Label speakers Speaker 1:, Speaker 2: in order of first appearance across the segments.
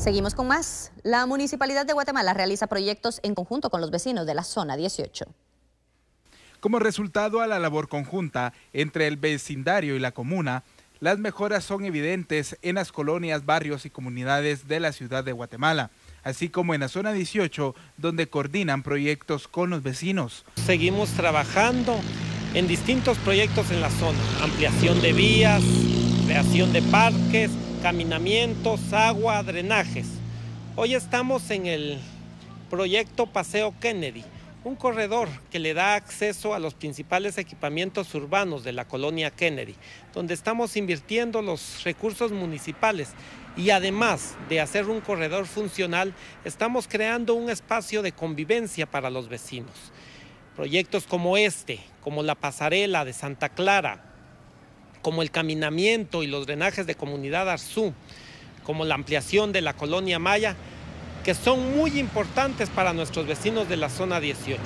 Speaker 1: Seguimos con más. La Municipalidad de Guatemala realiza proyectos en conjunto con los vecinos de la zona 18.
Speaker 2: Como resultado a la labor conjunta entre el vecindario y la comuna, las mejoras son evidentes en las colonias, barrios y comunidades de la ciudad de Guatemala, así como en la zona 18,
Speaker 3: donde coordinan proyectos con los vecinos. Seguimos trabajando en distintos proyectos en la zona, ampliación de vías, creación de parques, caminamientos, agua, drenajes. Hoy estamos en el proyecto Paseo Kennedy, un corredor que le da acceso a los principales equipamientos urbanos de la colonia Kennedy, donde estamos invirtiendo los recursos municipales y además de hacer un corredor funcional, estamos creando un espacio de convivencia para los vecinos. Proyectos como este, como la pasarela de Santa Clara, como el caminamiento y los drenajes de comunidad Arzú, como la ampliación de la colonia Maya, que son muy importantes para nuestros vecinos de la zona 18.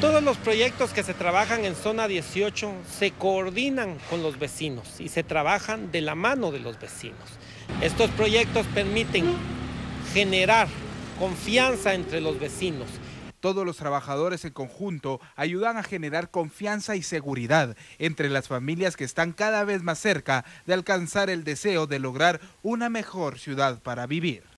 Speaker 3: Todos los proyectos que se trabajan en zona 18 se coordinan con los vecinos y se trabajan de la mano de los vecinos. Estos proyectos permiten generar confianza entre los vecinos,
Speaker 2: todos los trabajadores en conjunto ayudan a generar confianza y seguridad entre las familias que están cada vez más cerca de alcanzar el deseo de lograr una mejor ciudad para vivir.